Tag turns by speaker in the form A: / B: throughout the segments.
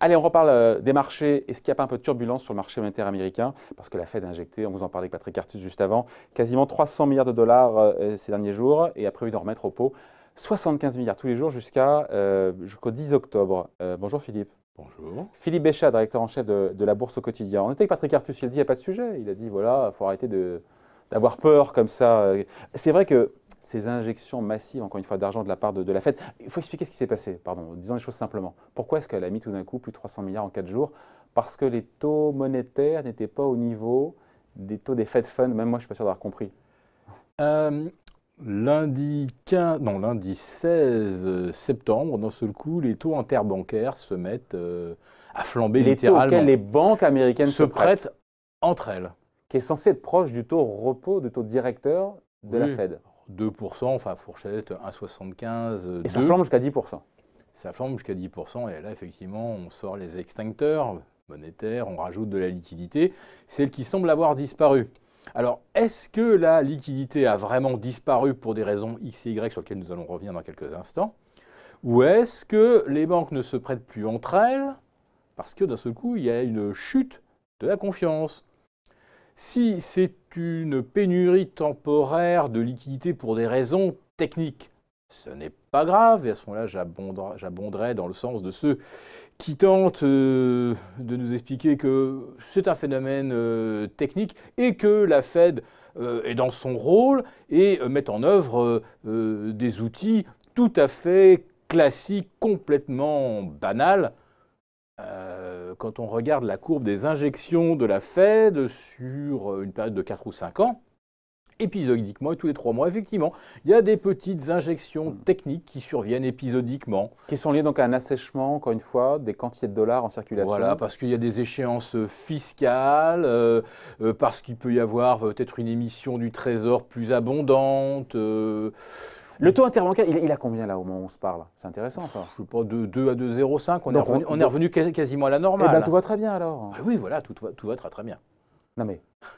A: Allez, on reparle euh, des marchés. Est-ce qu'il n'y a pas un peu de turbulence sur le marché monétaire américain Parce que la Fed a injecté, on vous en parlait avec Patrick Artus juste avant, quasiment 300 milliards de dollars euh, euh, ces derniers jours et a prévu d'en remettre au pot 75 milliards tous les jours jusqu'à, jusqu'au 10 octobre. bonjour Philippe. Bonjour. Philippe Béchat, directeur en chef de, la Bourse au quotidien. On était avec Patrick Artus, il dit il n'y a pas de sujet. Il a dit voilà, il faut arrêter d'avoir peur comme ça. C'est vrai que ces injections massives, encore une fois, d'argent de la part de, la Fed. Il faut expliquer ce qui s'est passé, pardon, disons les choses simplement. Pourquoi est-ce qu'elle a mis tout d'un coup plus de 300 milliards en 4 jours Parce que les taux monétaires n'étaient pas au niveau des taux des Fed Funds, même moi je ne suis pas sûr d'avoir compris.
B: Euh, lundi, lundi 16 euh, septembre, d'un seul coup, les taux interbancaires se mettent euh, à flamber les littéralement. les
A: banques américaines se, prêtent,
B: entre elles. Qui est censé être proche du taux repos, du taux directeur de la Fed. 2%, enfin fourchette 1,75. Et ça flambe jusqu'à 10%. Ça flambe jusqu'à 10%, et là, effectivement, on sort les extincteurs monétaires, on rajoute de la liquidité, celle qui semble avoir disparu. Alors, est-ce que la liquidité a vraiment disparu pour des raisons X et Y sur lesquelles nous allons revenir dans quelques instants Ou est-ce que les banques ne se prêtent plus entre elles parce que d'un seul coup, il y a une chute de la confiance si c'est une pénurie temporaire de liquidité pour des raisons techniques, ce n'est pas grave, et à ce moment-là, j'abonderai dans le sens de ceux qui tentent euh, de nous expliquer que c'est un phénomène euh, technique et que la Fed euh, est dans son rôle et met en œuvre des outils tout à fait classiques, complètement banals. Euh, quand on regarde la courbe des injections de la Fed sur euh, une période de 4 ou 5 ans, épisodiquement et tous les 3 mois, effectivement, il y a des petites injections hmm. techniques qui surviennent épisodiquement. Qui sont liées donc à un assèchement, encore une fois, des quantités de dollars en circulation. Voilà, parce qu'il y a des échéances euh, fiscales, parce qu'il peut y avoir peut-être une émission du Trésor plus abondante. Le taux interbancaire, il, a combien là au moment où on se parle C'est intéressant ça. Je ne sais pas, de 2 à 2,05, on, est on, est revenu quasiment à la normale. Eh bien, tout va très bien alors. Ah oui, voilà, tout, va très, très bien. Non mais.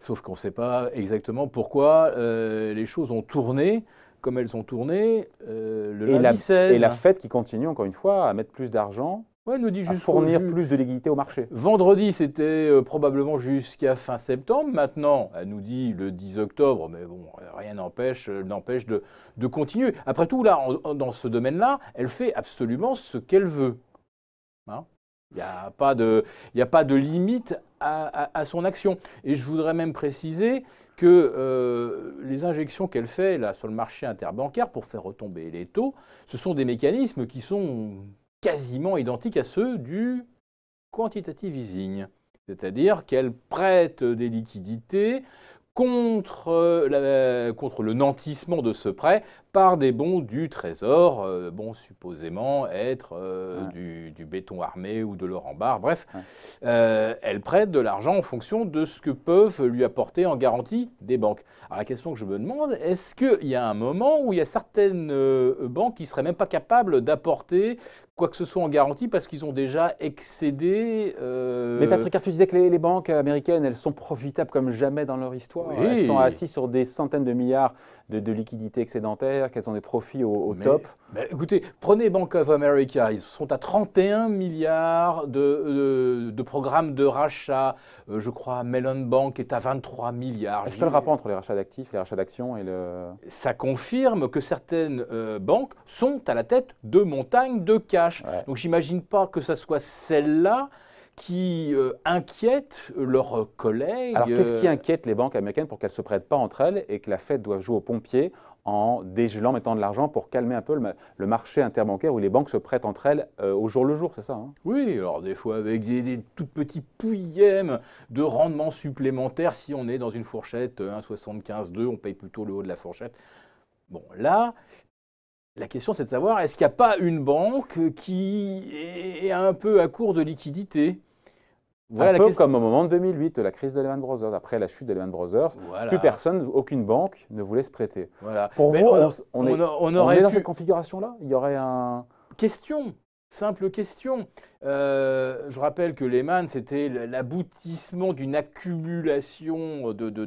B: Sauf qu'on ne sait pas exactement pourquoi euh, les choses ont tourné comme elles ont tourné euh, le et la, 16. Et la fête qui continue, encore une fois, à mettre plus d'argent
A: Ouais, nous dit juste fournir plus de légalité au marché.
B: Vendredi, c'était euh, probablement jusqu'à fin septembre. Maintenant, elle nous dit le 10 octobre, mais bon, rien n'empêche euh, n'empêche de, continuer. Après tout, là, dans ce domaine-là, elle fait absolument ce qu'elle veut. Hein il n'y a, pas de, a pas de limite à, son action. Et je voudrais même préciser que euh, les injections qu'elle fait là, sur le marché interbancaire pour faire retomber les taux, ce sont des mécanismes qui sont quasiment identiques à ceux du quantitative easing, c'est-à-dire qu'elle prête des liquidités contre, euh, contre le nantissement de ce prêt par des bons du Trésor, euh, bon supposément être euh, du, béton armé ou de l'or en barre, bref. Euh, elle prête de l'argent en fonction de ce que peuvent lui apporter en garantie des banques. Alors la question que je me demande, est-ce qu'il y a un moment où il y a certaines banques qui ne seraient même pas capables d'apporter quoi que ce soit en garantie parce qu'ils ont déjà excédé. Mais Patrick, tu disais que
A: les, banques américaines, elles sont profitables comme jamais dans leur histoire. Elles sont assises
B: sur des centaines de milliards de, liquidités excédentaires, qu'elles ont des profits au, top. Mais écoutez, prenez Bank of America, ils sont à 31 milliards de, de, programmes de rachat. Euh, je crois Mellon Bank est à 23 milliards. Est-ce que le rapport entre les rachats d'actifs, les rachats d'actions et le... Ça confirme que certaines euh, banques sont à la tête de montagnes de cash. Donc j'imagine pas que ça soit celle-là qui euh, inquiètent leurs collègues. Alors qu'est-ce qui euh, inquiète les banques américaines pour qu'elles ne se prêtent pas entre elles et que la Fed doive
A: jouer aux pompiers en dégelant, mettant de l'argent pour calmer un peu le, marché interbancaire où les banques se
B: prêtent entre elles euh, au jour le jour, c'est ça hein Oui, alors des fois avec des, toutes tout petits pouillèmes de rendement supplémentaire, si on est dans une fourchette 1,75-2, on paye plutôt le haut de la fourchette. Bon, là, la question, c'est de savoir, est-ce qu'il n'y a pas une banque qui est un peu à court de liquidité
A: un peu comme au moment de 2008, la crise de Lehman Brothers. Après la chute de Lehman Brothers, plus personne, aucune banque ne voulait se prêter. Voilà.
B: Pour vous, on, est, dans cette
A: configuration-là Il y aurait un...
B: Question Simple question. Euh, je rappelle que Lehman, c'était l'aboutissement d'une accumulation de, de,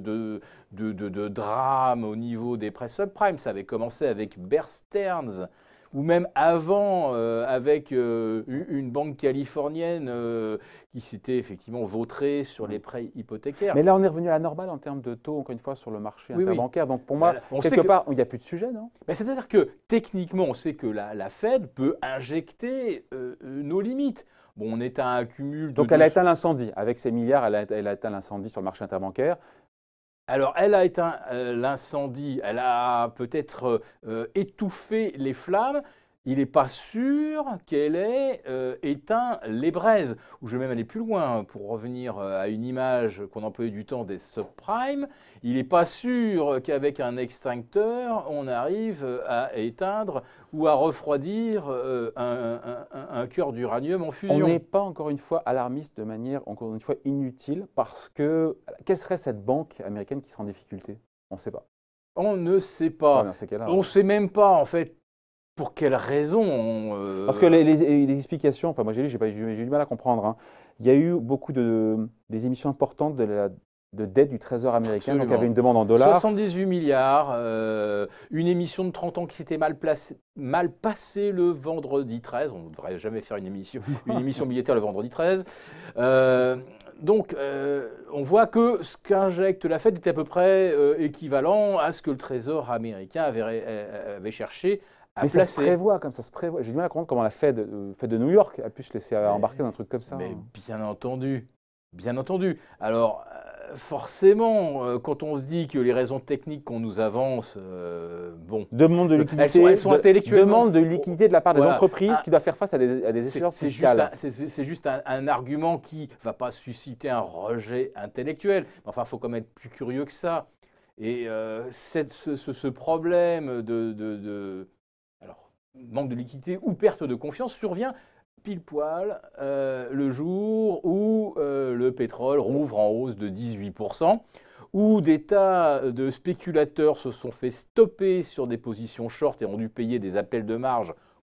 B: de, de, drames au niveau des prêts subprimes. Ça avait commencé avec Bear Stearns, ou même avant euh, avec euh, une banque californienne euh, qui s'était effectivement vautrée sur les prêts hypothécaires. Mais là, on
A: est revenu à la normale en termes de taux, encore une fois, sur le marché interbancaire. Donc
B: pour moi, on quelque sait part, il n'y a plus de sujet, non C'est-à-dire que techniquement, on sait que la, Fed peut injecter nos limites. Bon, on est à un cumul de Donc elle a éteint l'incendie. Avec ses milliards, elle a, elle a éteint l'incendie sur le marché interbancaire. Alors, elle a éteint euh, l'incendie, elle a peut-être euh, euh, étouffé les flammes, il n'est pas sûr qu'elle ait euh, éteint les braises. Ou je vais même aller plus loin hein, pour revenir euh, à une image qu'on employait du temps des subprimes. Il n'est pas sûr qu'avec un extincteur, on arrive euh, à éteindre ou à refroidir un, cœur d'uranium en fusion. On n'est pas encore une fois alarmiste de manière encore une fois
A: inutile parce que quelle serait cette banque américaine qui serait en difficulté On ne sait pas.
B: On ne sait pas. on ne sait même pas en fait pour quelles raisons euh,
A: Parce que les, explications, enfin moi j'ai lu, j'ai eu du mal à comprendre. Hein. Il y a eu beaucoup de des émissions importantes de la dette du Trésor américain, donc il y avait une demande en dollars.
B: 78 milliards, euh, une émission de 30 ans qui s'était mal, mal passée le vendredi 13, on ne devrait jamais faire une émission, une émission militaire le vendredi 13. Euh, donc on voit que ce qu'injecte la Fed est à peu près équivalent à ce que le Trésor américain avait, avait cherché mais ça se prévoit
A: comme ça se prévoit. J'ai du mal à comprendre comment la Fed, euh, de New York a pu se laisser embarquer dans un truc comme ça. Mais hein.
B: bien entendu, bien entendu. Alors euh, forcément, euh, quand on se dit que les raisons techniques qu'on nous avance, bon, demande de liquidité, elles sont, intellectuelles. de, demande de liquidité de la part des entreprises ah. qui
A: doivent faire face à des, à C'est
B: juste, un, argument qui va pas susciter un rejet intellectuel. Enfin, il faut quand même être plus curieux que ça. Et cette, ce, problème de manque de liquidité ou perte de confiance survient pile poil euh, le jour où euh, le pétrole rouvre en hausse de 18%, où des tas de spéculateurs se sont fait stopper sur des positions short et ont dû payer des appels de marge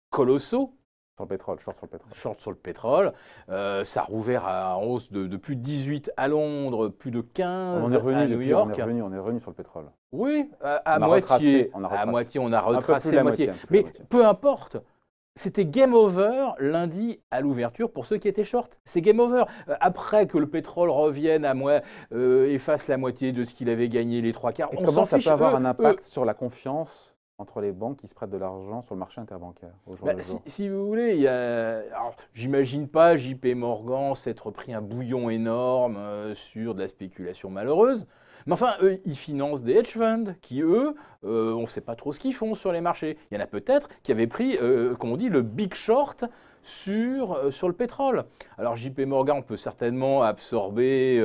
B: colossaux sur le pétrole, short sur le pétrole. Short sur le pétrole. Euh, ça a rouvert à hausse de, plus de 18 à Londres, plus de 15 on est revenu à New York. On
A: est, revenu, sur le pétrole.
B: Oui, à, moitié. on à moitié, on a retracé la moitié. Mais peu importe. C'était game over lundi à l'ouverture pour ceux qui étaient short. C'est game over. Euh, après que le pétrole revienne à moi, euh, efface la moitié de ce qu'il avait gagné les trois quarts. on comment ça peut avoir un impact
A: sur la confiance entre les banques qui se prêtent de l'argent sur le marché interbancaire bah,
B: si, vous voulez, j'imagine pas JP Morgan s'être pris un bouillon énorme euh, sur de la spéculation malheureuse. Mais enfin, eux, ils financent des hedge funds qui, eux, euh, on ne sait pas trop ce qu'ils font sur les marchés. Il y en a peut-être qui avaient pris, euh, comme on dit, le big short sur, sur le pétrole. Alors JP Morgan, peut certainement absorber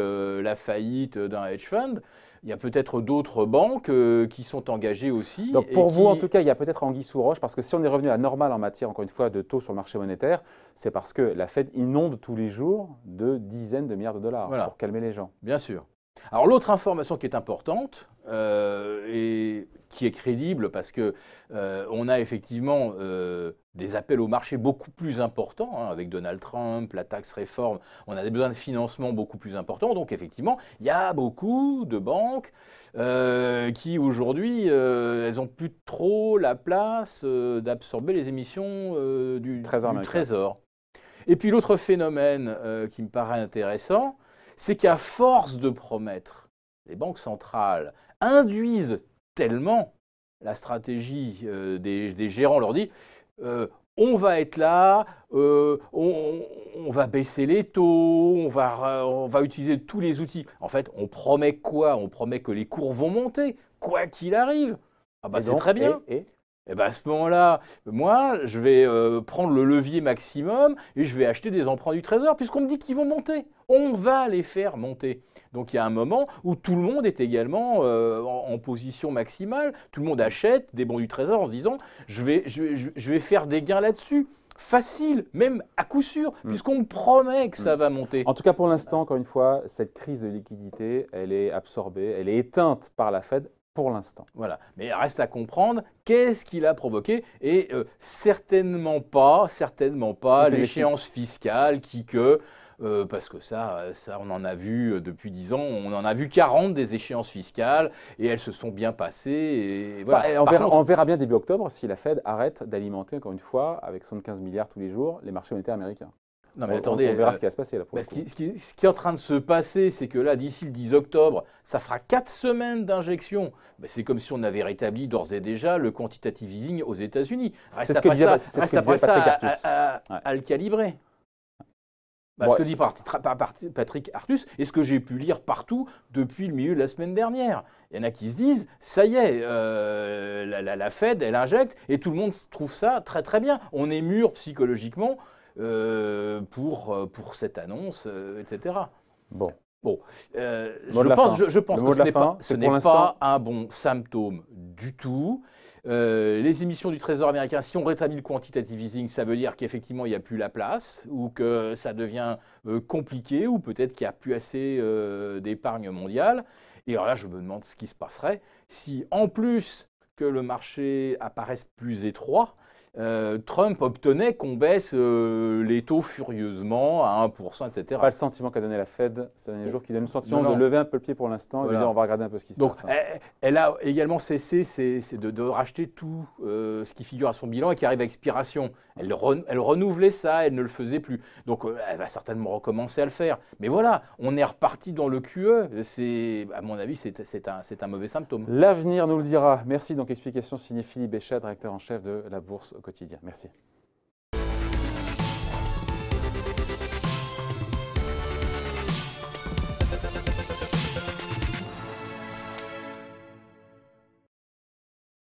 B: la faillite d'un hedge fund, il y a peut-être d'autres banques euh, qui sont engagées aussi. Donc pour vous, en tout
A: cas, il y a peut-être anguille sous roche, parce que si on est revenu à normal en matière, encore une fois, de taux sur le marché monétaire, c'est parce que la Fed inonde tous les jours de dizaines de milliards de dollars pour calmer les gens.
B: Bien sûr. Alors l'autre information qui est importante euh, et qui est crédible parce que euh, on a effectivement euh, des appels au marché beaucoup plus importants hein, avec Donald Trump, la taxe réforme, on a des besoins de financement beaucoup plus importants. Donc effectivement, il y a beaucoup de banques qui aujourd'hui, elles ont plus trop la place d'absorber les émissions du trésor. Et puis l'autre phénomène qui me paraît intéressant, c'est qu'à force de promettre, les banques centrales induisent tellement la stratégie euh, des, gérants leur dit euh, on va être là, euh, on, va baisser les taux, on va, utiliser tous les outils. En fait, on promet quoi On promet que les cours vont monter, quoi qu'il arrive. Ah bah c'est très bien. Et eh ben, à ce moment-là, moi, je vais euh, prendre le levier maximum et je vais acheter des emprunts du trésor, puisqu'on me dit qu'ils vont monter. On va les faire monter. Donc il y a un moment où tout le monde est également euh, en, position maximale, tout le monde achète des bons du trésor en se disant, je vais, je, vais faire des gains là-dessus facile, même à coup sûr, mm. puisqu'on me promet que ça mm. va monter. En tout cas, pour l'instant, encore une fois, cette crise de liquidité, elle est absorbée, elle est éteinte par la Fed pour l'instant. Voilà. Mais il reste à comprendre qu'est-ce qu'il a provoqué et euh, certainement pas, certainement pas l'échéance fiscale qui que euh, parce que ça, ça, on en a vu euh, depuis 10 ans, on en a vu 40 des échéances fiscales et elles se sont bien passées. Bah, verra, on, verra,
A: bien début octobre si la Fed arrête d'alimenter, encore une fois, avec 75 milliards tous les jours, les marchés monétaires américains. Non, mais attendez. On verra euh, ce qui va se passer ce,
B: qui, est en train de se passer, c'est que là, d'ici le 10 octobre, ça fera 4 semaines d'injection. Ben, c'est comme si on avait rétabli d'ores et déjà le quantitative easing aux États-Unis. Reste après ça, à, le calibrer. Bah, ce que dit Patrick Artus et ce que j'ai pu lire partout depuis le milieu de la semaine dernière. Il y en a qui se disent, ça y est, euh, la, la, Fed, elle injecte, et tout le monde trouve ça très très bien. On est mûr psychologiquement euh, pour, euh, pour cette annonce, euh, etc. Bon. Bon, je, pense, je, pense, que ce n'est pas, ce pas un bon symptôme du tout. les émissions du Trésor américain, si on rétablit le quantitative easing, ça veut dire qu'effectivement, il n'y a plus la place, ou que ça devient compliqué, ou peut-être qu'il n'y a plus assez d'épargne mondiale. Et alors là, je me demande ce qui se passerait si, en plus que le marché apparaisse plus étroit, euh, Trump obtenait qu'on baisse euh, les taux furieusement à 1%, etc. Pas le sentiment qu'a donné la Fed ces derniers jours, qui donne le sentiment de lever
A: un peu le pied pour l'instant on va regarder un peu ce qui se passe. Hein.
B: Elle, a également cessé de, racheter tout euh, ce qui figure à son bilan et qui arrive à expiration. Elle, elle renouvelait ça, elle ne le faisait plus. Donc elle va certainement recommencer à le faire. Mais voilà, on est reparti dans le QE. à mon avis, c'est un, mauvais symptôme.
A: L'avenir nous le dira. Merci. Donc explication signée Philippe Béchat, directeur en chef de la Bourse au quotidien. Merci.